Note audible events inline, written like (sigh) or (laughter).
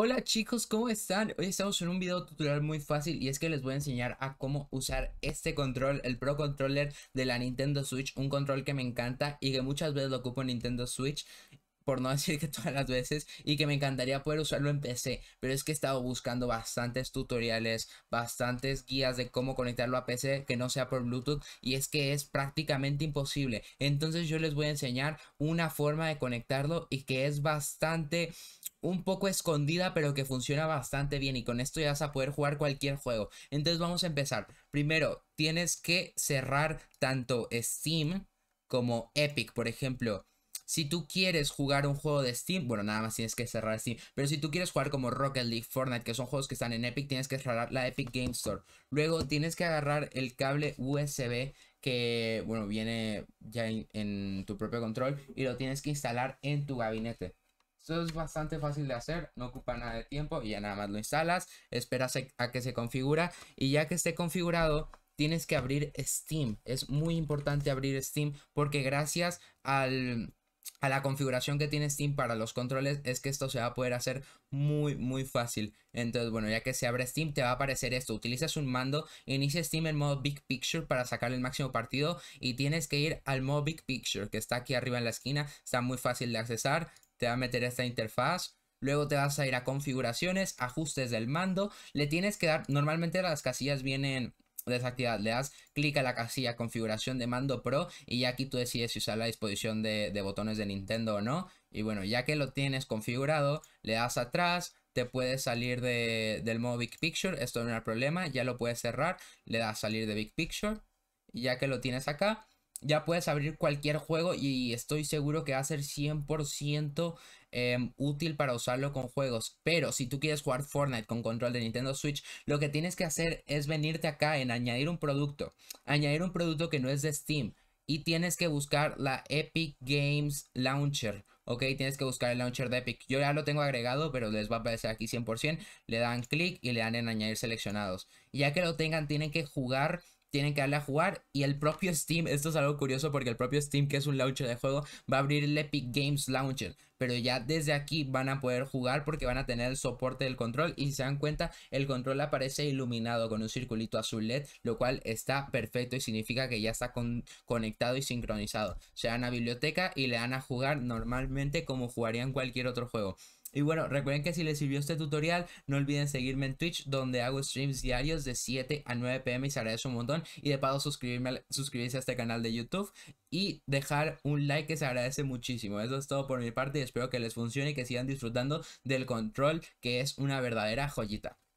Hola chicos, ¿cómo están? Hoy estamos en un video tutorial muy fácil y es que les voy a enseñar a cómo usar este control, el Pro Controller de la Nintendo Switch, un control que me encanta y que muchas veces lo ocupo en Nintendo Switch, por no (laughs) decir que todas las veces, y que me encantaría poder usarlo en PC, pero es que he estado buscando bastantes tutoriales, bastantes guías de cómo conectarlo a PC que no sea por Bluetooth, y es que es prácticamente imposible. Entonces yo les voy a enseñar una forma de conectarlo y que es bastante un poco escondida, pero que funciona bastante bien. Y con esto ya vas a poder jugar cualquier juego. Entonces vamos a empezar. Primero, tienes que cerrar tanto Steam como Epic, por ejemplo. Si tú quieres jugar un juego de Steam, bueno, nada más tienes que cerrar Steam, pero si tú quieres jugar como Rocket League, Fortnite, que son juegos que están en Epic, tienes que cerrar la Epic Game Store. Luego tienes que agarrar el cable USB que, bueno, viene ya en, tu propio control y lo tienes que instalar en tu gabinete. Esto es bastante fácil de hacer, no ocupa nada de tiempo y ya nada más lo instalas, esperas a que se configura y ya que esté configurado tienes que abrir Steam. Es muy importante abrir Steam porque gracias al a la configuración que tiene Steam para los controles es que esto se va a poder hacer muy muy fácil. Entonces bueno, ya que se abre Steam te va a aparecer esto. Utilizas un mando, inicia Steam en modo Big Picture para sacar el máximo partido y tienes que ir al modo Big Picture que está aquí arriba en la esquina. Está muy fácil de accesar, te va a meter esta interfaz. Luego te vas a ir a configuraciones, ajustes del mando. Le tienes que dar, normalmente las casillas vienen Desactivar, Le das clic a la casilla configuración de mando pro y ya aquí tú decides si usar la disposición de, botones de Nintendo o no. Y bueno, ya que lo tienes configurado, le das atrás, te puedes salir de, del modo Big Picture, esto no es un problema, ya lo puedes cerrar, le das salir de Big Picture, y ya que lo tienes acá, ya puedes abrir cualquier juego y estoy seguro que va a ser 100% em, útil para usarlo con juegos. Pero si tú quieres jugar Fortnite con control de Nintendo Switch, lo que tienes que hacer es venirte acá en añadir un producto. Añadir un producto que no es de Steam. Y tienes que buscar la Epic Games Launcher. Ok, tienes que buscar el launcher de Epic. Yo ya lo tengo agregado, pero les va a aparecer aquí 100%. Le dan clic y le dan en añadir seleccionados. ya que lo tengan, tienen que jugar tienen que darle a jugar. Y el propio Steam, esto es algo curioso porque el propio Steam, que es un launcher de juego, va a abrir el Epic Games Launcher. Pero ya desde aquí van a poder jugar porque van a tener el soporte del control. Y si se dan cuenta, el control aparece iluminado con un circulito azul LED, lo cual está perfecto y significa que ya está con conectado y sincronizado. Se dan a biblioteca y le dan a jugar normalmente como jugarían cualquier otro juego. Y bueno, recuerden que si les sirvió este tutorial, no olviden seguirme en Twitch, donde hago streams diarios de 7 a 9 pm y se agradece un montón. Y de paso, suscribirse a este canal de YouTube y dejar un like que se agradece muchísimo. Eso es todo por mi parte y espero que les funcione y que sigan disfrutando del control, que es una verdadera joyita.